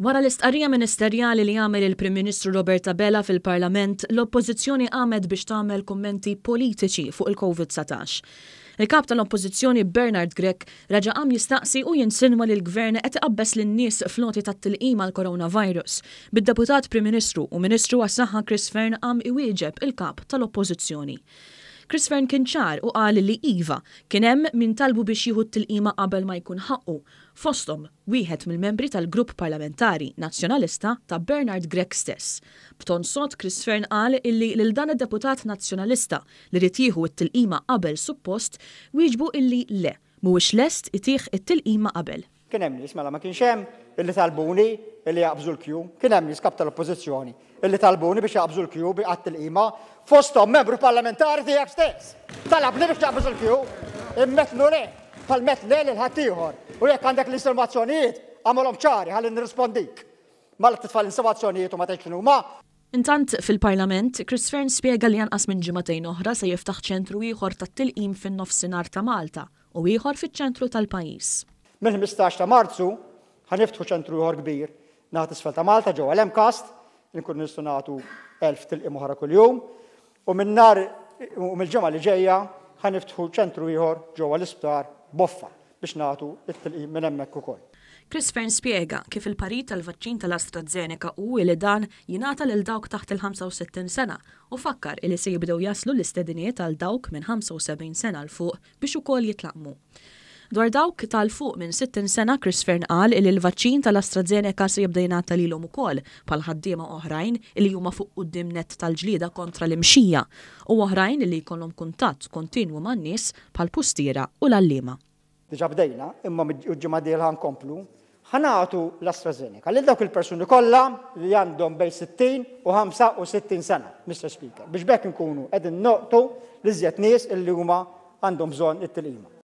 Wara l-istqarrija ministerjali li għamel il-Prim Ministru Roberta Bella fil-Parlament, l-Oppożizzjoni għamet biex tagħmel kommenti politiċi fuq il-COVID-19. Il-kap tal-oppożizzjoni Bernard Grek raġa għam jistaqsi u jinsinwa li l-gvern qed iqabbes lin nies floti tat-tilqim mal coronavirus. Bid-deputat Prim Ministru u Ministru għas-Saħħa Chris Fern għam iwieġeb il-kap tal-oppożizzjoni. Chris Fern kien ċar u qal li Iva kien hemm min talbu biex jieħu t-tilqima qabel ma jkun ħaqqu. Fostom, wieħed mill-membri tal-grupp parlamentari nazzjonalista ta' Bernard Grek stess. B'ton sot Chris Fern qal illi lil dan id-deputat nazzjonalista li rid jieħu t-tilqima qabel suppost wieġbu illi le, mhuwiex lest itih it-tilqima qabel. Kien hemm nies mela ma kienx hemm illi talbuni illi jaqbżu l-kju, kien hemm nies kap tal-oppożizzjoni illi talbuni biex jaqbżu l-kju bi qatt il-qima fosthom membru parlamentari tiegħek stess. Talabli biex jaqbżu l-kju, immetlu le, pal-metlu le l-ħadd U jekk għandek l-informazzjonijiet, għamolhom ċari ħalli nirrispondik. Mala titfal l insolvazzjonijiet u ma tgħidx ma. Intant fil-Parlament, Chris Fern spiega li jan minn ġimatejn oħra se jiftaħ ċentru ieħor tat-tilqim fin-nofsinhar ta' Malta u ieħor fiċ-ċentru tal-pajjiż minn 15 ta' Marzu ħaniftħu ċentru ieħor kbir naħt isfel ta' Malta ġewwa l-Emkast, nkun nistgħu nagħtu elf tilqim oħra kuljum, u minn nar u mill-ġimgħa li ġejja ħaniftħu ċentru ieħor ġewwa l-isptar Boffa biex nagħtu it-tilqim minn hemmhekk ukoll. Chris Fern spiega kif il-parit tal-vaċċin tal-AstraZeneca u li dan jinata lil dawk taħt il-65 sena u fakkar li se jibdew jaslu l-istedinijiet għal dawk minn 75 sena l fuq biex ukoll jitlaqmu. Dwar dawk tal-fuq minn 60 sena Chris Fern qal li l-vaċċin tal-AstraZeneca se jibda jingħata lilhom ukoll bħal ħaddiema oħrajn li huma fuq quddiem net tal-ġlieda kontra l-imxija u oħrajn li jkollhom kuntatt kontinwu man-nies bħall pustiera u l-allima. Diġà bdejna, imma ġimgħa dejla nkomplu ħanatu l-AstraZeneca lil dawk il-persuni kollha li għandhom bejn 60 u 65 sena, Mr. Speaker, biex bekk nkunu qegħdin noqtu li żjed nies illi huma għandhom bżonn it-tilqima.